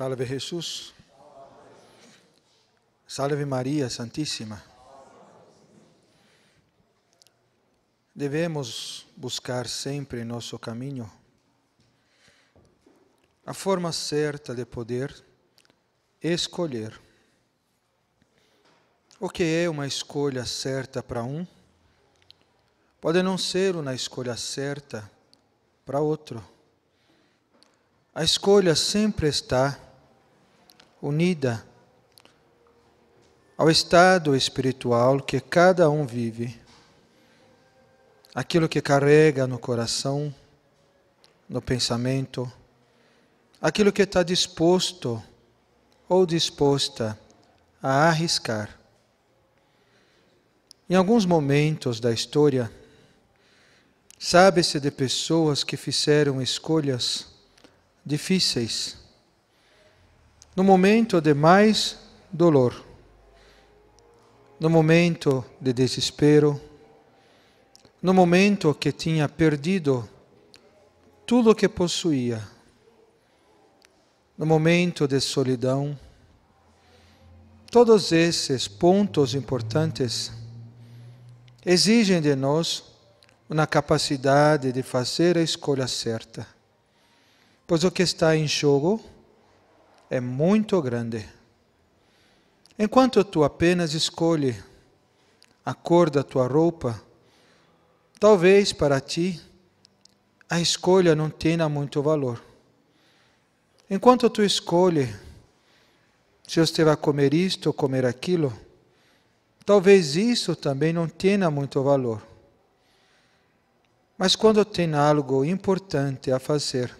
Salve Jesus, Salve Maria Santíssima. Devemos buscar sempre em nosso caminho a forma certa de poder escolher. O que é uma escolha certa para um, pode não ser uma escolha certa para outro. A escolha sempre está unida ao estado espiritual que cada um vive, aquilo que carrega no coração, no pensamento, aquilo que está disposto ou disposta a arriscar. Em alguns momentos da história, sabe-se de pessoas que fizeram escolhas difíceis no momento de mais dolor, no momento de desespero, no momento que tinha perdido tudo o que possuía, no momento de solidão, todos esses pontos importantes exigem de nós uma capacidade de fazer a escolha certa, pois o que está em jogo é muito grande. Enquanto tu apenas escolhe a cor da tua roupa, talvez para ti a escolha não tenha muito valor. Enquanto tu escolhe se você vai comer isto ou comer aquilo, talvez isso também não tenha muito valor. Mas quando tem algo importante a fazer,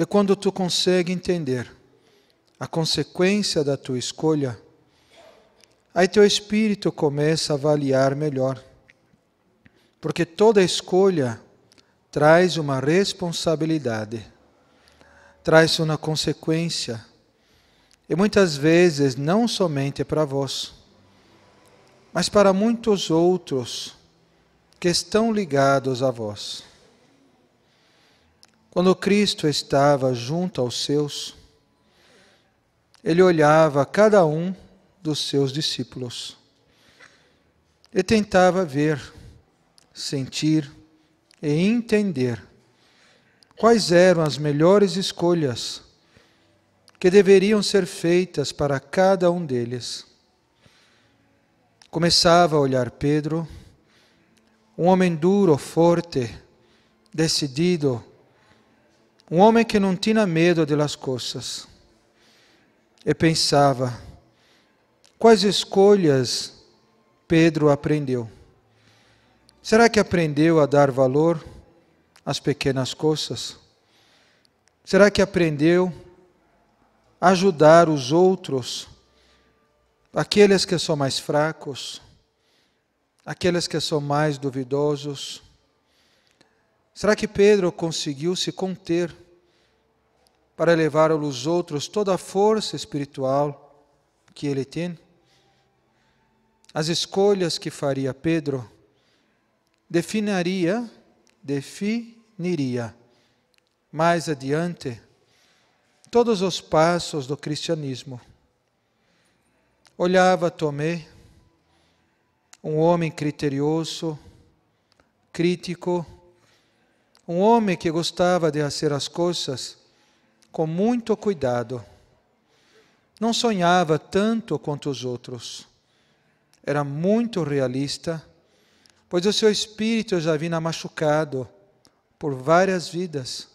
é quando tu consegue entender a consequência da tua escolha, aí teu espírito começa a avaliar melhor. Porque toda escolha traz uma responsabilidade, traz uma consequência. E muitas vezes não somente para vós, mas para muitos outros que estão ligados a vós. Quando Cristo estava junto aos seus, ele olhava cada um dos seus discípulos e tentava ver, sentir e entender quais eram as melhores escolhas que deveriam ser feitas para cada um deles. Começava a olhar Pedro, um homem duro, forte, decidido, um homem que não tinha medo das coisas. E pensava: quais escolhas Pedro aprendeu? Será que aprendeu a dar valor às pequenas coisas? Será que aprendeu a ajudar os outros, aqueles que são mais fracos, aqueles que são mais duvidosos? Será que Pedro conseguiu se conter para levar aos outros toda a força espiritual que ele tem? As escolhas que faria Pedro definiria, definiria mais adiante todos os passos do cristianismo. Olhava Tomé, um homem criterioso, crítico, um homem que gostava de fazer as coisas com muito cuidado. Não sonhava tanto quanto os outros. Era muito realista, pois o seu espírito já vinha machucado por várias vidas.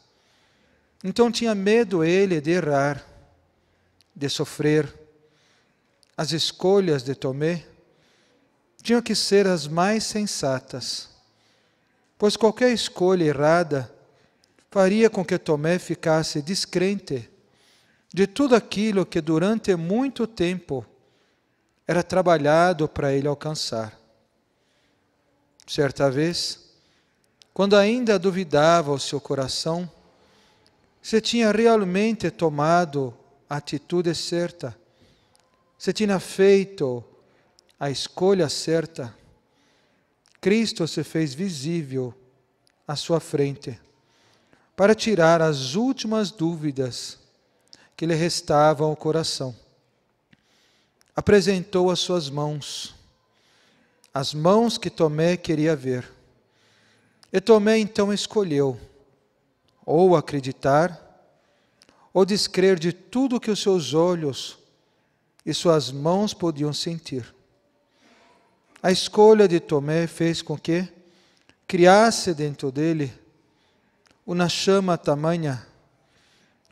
Então tinha medo ele de errar, de sofrer. As escolhas de Tomé tinham que ser as mais sensatas pois qualquer escolha errada faria com que Tomé ficasse descrente de tudo aquilo que durante muito tempo era trabalhado para ele alcançar. Certa vez, quando ainda duvidava o seu coração, se tinha realmente tomado a atitude certa, se tinha feito a escolha certa. Cristo se fez visível à sua frente para tirar as últimas dúvidas que lhe restavam ao coração. Apresentou as suas mãos, as mãos que Tomé queria ver. E Tomé então escolheu ou acreditar ou descrer de tudo que os seus olhos e suas mãos podiam sentir. A escolha de Tomé fez com que criasse dentro dele uma chama tamanha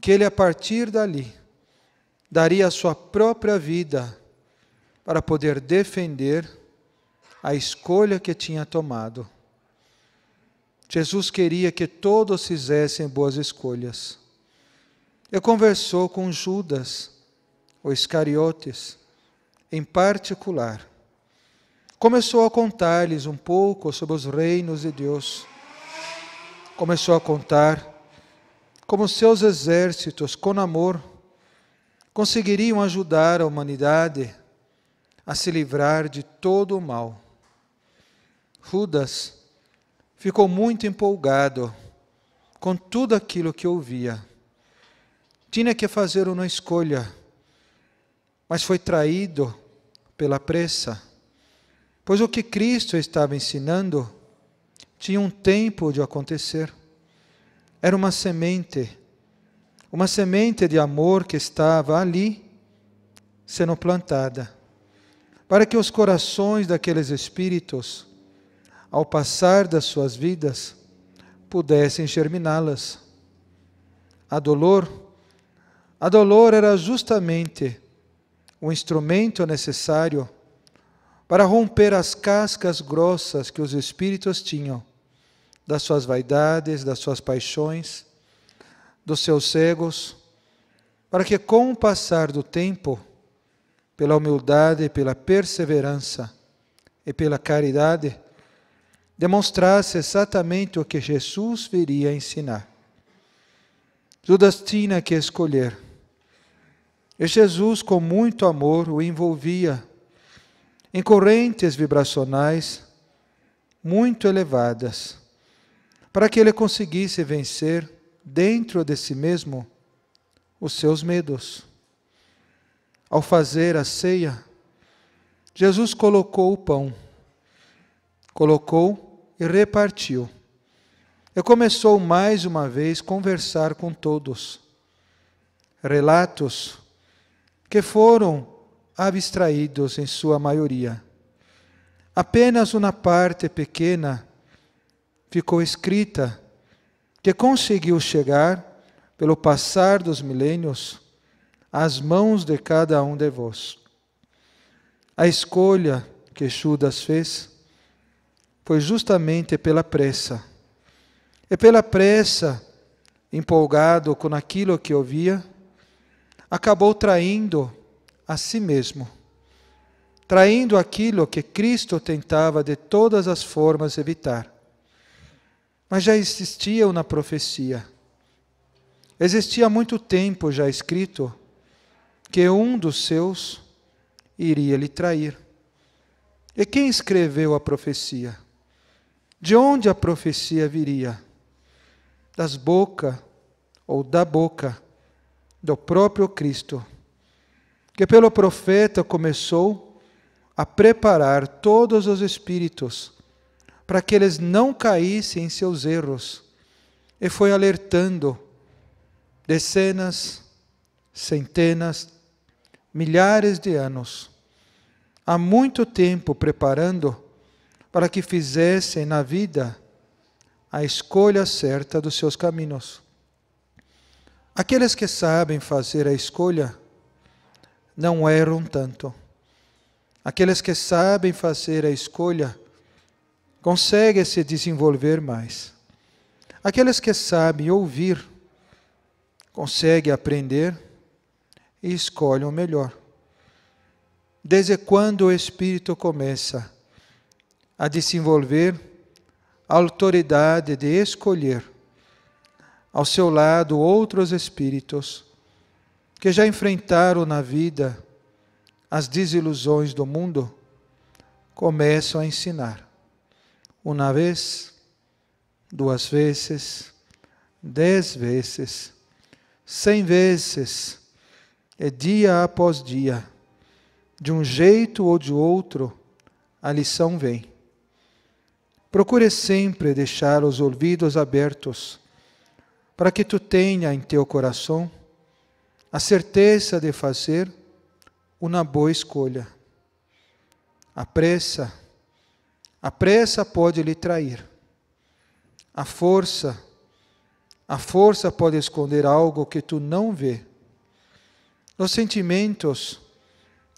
que ele, a partir dali, daria a sua própria vida para poder defender a escolha que tinha tomado. Jesus queria que todos fizessem boas escolhas. Ele conversou com Judas, os Iscariotes, em particular, começou a contar-lhes um pouco sobre os reinos de Deus. Começou a contar como seus exércitos, com amor, conseguiriam ajudar a humanidade a se livrar de todo o mal. Judas ficou muito empolgado com tudo aquilo que ouvia. Tinha que fazer uma escolha, mas foi traído pela pressa Pois o que Cristo estava ensinando tinha um tempo de acontecer. Era uma semente, uma semente de amor que estava ali sendo plantada, para que os corações daqueles espíritos, ao passar das suas vidas, pudessem germiná-las. A dolor, a dolor era justamente o instrumento necessário para romper as cascas grossas que os espíritos tinham das suas vaidades, das suas paixões, dos seus cegos, para que com o passar do tempo, pela humildade, pela perseverança e pela caridade, demonstrasse exatamente o que Jesus viria ensinar. Judas tinha que escolher. E Jesus, com muito amor, o envolvia em correntes vibracionais muito elevadas, para que ele conseguisse vencer dentro de si mesmo os seus medos. Ao fazer a ceia, Jesus colocou o pão, colocou e repartiu. E começou mais uma vez a conversar com todos. Relatos que foram abstraídos em sua maioria. Apenas uma parte pequena ficou escrita, que conseguiu chegar, pelo passar dos milênios, às mãos de cada um de vós. A escolha que Judas fez foi justamente pela pressa. E pela pressa, empolgado com aquilo que ouvia, acabou traindo a si mesmo, traindo aquilo que Cristo tentava de todas as formas evitar. Mas já existiam na profecia. Existia há muito tempo já escrito que um dos seus iria lhe trair. E quem escreveu a profecia? De onde a profecia viria? Das boca ou da boca do próprio Cristo que pelo profeta começou a preparar todos os espíritos para que eles não caíssem em seus erros e foi alertando dezenas, centenas, milhares de anos, há muito tempo preparando para que fizessem na vida a escolha certa dos seus caminhos. Aqueles que sabem fazer a escolha não erram tanto. Aqueles que sabem fazer a escolha conseguem se desenvolver mais. Aqueles que sabem ouvir conseguem aprender e escolhem o melhor. Desde quando o espírito começa a desenvolver a autoridade de escolher ao seu lado outros espíritos que já enfrentaram na vida as desilusões do mundo, começam a ensinar. Uma vez, duas vezes, dez vezes, cem vezes, e é dia após dia, de um jeito ou de outro, a lição vem. Procure sempre deixar os ouvidos abertos, para que tu tenha em teu coração a certeza de fazer uma boa escolha. A pressa, a pressa pode lhe trair. A força, a força pode esconder algo que tu não vê. Os sentimentos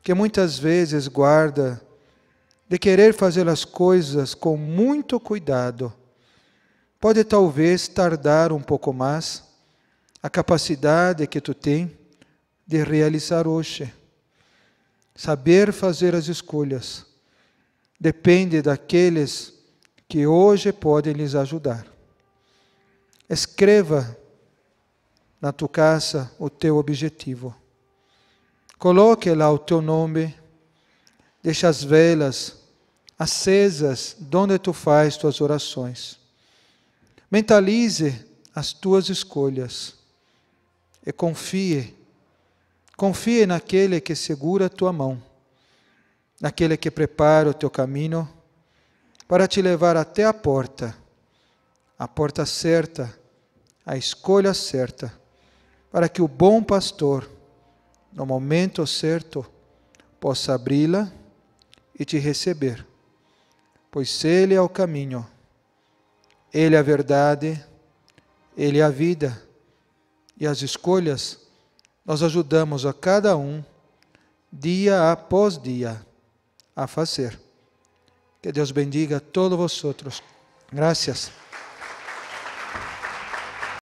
que muitas vezes guarda de querer fazer as coisas com muito cuidado, pode talvez tardar um pouco mais a capacidade que tu tem de realizar hoje. Saber fazer as escolhas depende daqueles que hoje podem lhes ajudar. Escreva na tua casa o teu objetivo. Coloque lá o teu nome, deixa as velas acesas onde tu faz tuas orações. Mentalize as tuas escolhas e confie Confie naquele que segura a tua mão, naquele que prepara o teu caminho para te levar até a porta, a porta certa, a escolha certa, para que o bom pastor, no momento certo, possa abri-la e te receber. Pois Ele é o caminho, Ele é a verdade, Ele é a vida, e as escolhas nós ajudamos a cada um, dia após dia, a fazer. Que Deus bendiga a todos vocês. outros. Graças.